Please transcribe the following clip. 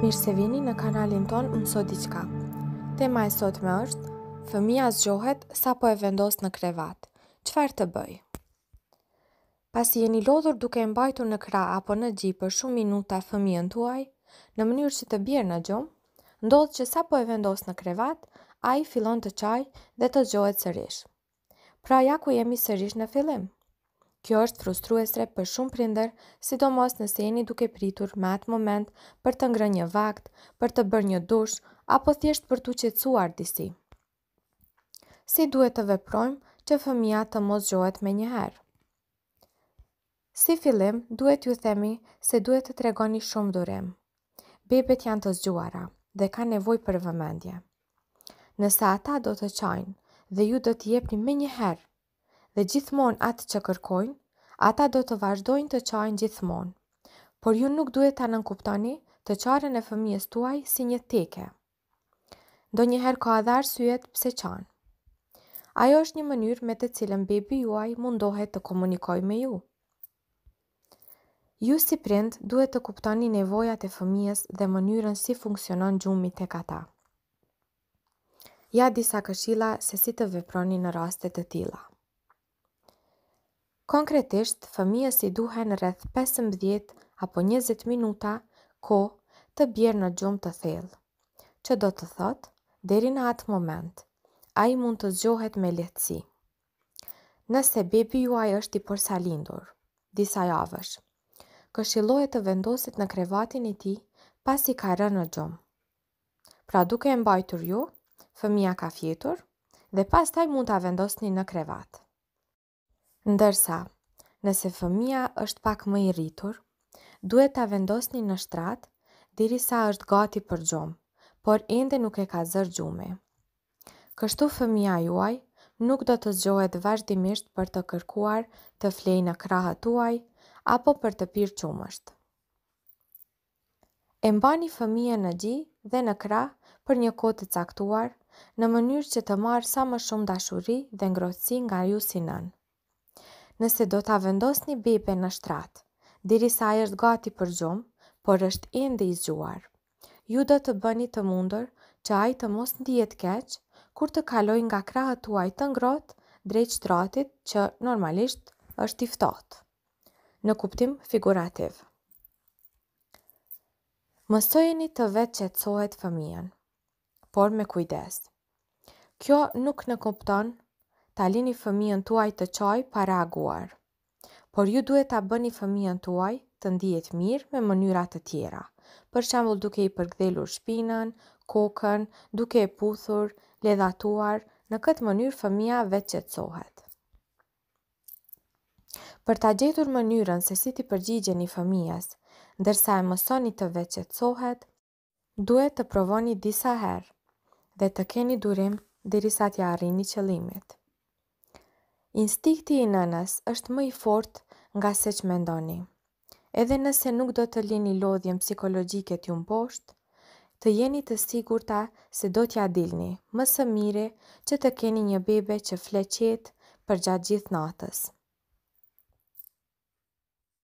Mirë se vini në kanalin ton në sot diqka. Tema e sot me është, fëmija zgjohet sa po e vendos në krevat. Qfar të bëj? Pas jeni lodhur duke e mbajtu në kra apo në gjipë për shumë minuta fëmijën tuaj, në mënyrë që të bjerë në gjomë, ndodhë që sa po e vendos në krevat, a i filon të qaj dhe të zgjohet sërish. Pra ja ku jemi sërish në fillim. Kjo është frustruesre për shumë prinder, sidomos nëse jeni duke pritur me atë moment për të ngrë një vakt, për të bërë një dush, apo thjesht për të qetsuar disi. Si duhet të veprojmë që fëmija të mos gjohet me njëherë? Si fillim, duhet ju themi se duhet të tregoni shumë durim. Bebet janë të zgjuara dhe ka nevoj për vëmendje. Nësa ata do të qajnë dhe ju do të jepni me njëherë dhe gjithmonë atë që kërkojnë, ata do të vazhdojnë të qajnë gjithmonë. Por ju nuk duhet ta nënkuptoni të qarën e fëmijës tuaj si një teke. Do njëherë ka edhe arsyet pse qanë. Ajo është një mënyrë me të cilën bebi juaj mundohet të komunikoj me ju. Ju si prind duhet të kuptoni nevojat e fëmijës dhe mënyrën si funksionon gjumi të kata. Ja disa këshila se si të veproni në rastet të tila. Konkretisht, fëmijës i duhe në rreth 15 apo 20 minuta ko të bjerë në gjumë të thellë. Që do të thotë, deri në atë moment, a i mund të zgjohet me lehtësi. Nëse bebi juaj është i përsa lindur, disa javësh, këshilohet të vendosit në krevatin i ti pas i ka rë në gjumë. Pra duke e mbajtur ju, fëmija ka fjetur dhe pas taj mund të avendosni në krevatë. Ndërsa, nëse fëmia është pak më i rritur, duhet ta vendosni në shtrat deri sa është gati për gjumë, por ende nuk e ka zër gjume. Kështu fëmia juaj nuk do të zgjohet vazhdimisht për të kërkuar të flej në krahët tuaj apo për të pirë qumësht. E mbani fëmije në gji dhe në krah për një kote të caktuar në mënyrë që të marë sa më shumë dashuri dhe ngrohtësi nga ju si nënë nëse do të avendos një bebe në shtratë, diri sa e është gati për gjumë, por është ende i gjuar. Ju do të bëni të mundër që ajë të mos në djetë keqë, kur të kaloj nga krahë të uaj të ngrotë drejtë shtratit që normalisht është tiftot. Në kuptim figurativ. Mësojeni të vetë që të sohet fëmijën, por me kujdes. Kjo nuk në kupton ta lini fëmijën tuaj të qoj para aguar. Por ju duhet ta bëni fëmijën tuaj të ndihet mirë me mënyra të tjera. Për shembull, duke i përkthelur shpinën, kokën, duke e puthur, ledhatuar, në këtë mënyrë fëmia vetë Për ta gjetur mënyrën se si ti përgjigjeni fëmijës, ndërsa e mësoni të vetë duhet të provoni disa herë dhe të keni durim derisa të arrini qëlimit. Instikti i nënës është më i fort nga se që mendoni. Edhe nëse nuk do të lini lodhjem psikologjike t'ju mposhtë, të jeni të sigurta se do t'ja dilni, më së mire që të keni një bebe që fleqet për gjatë gjithë natës.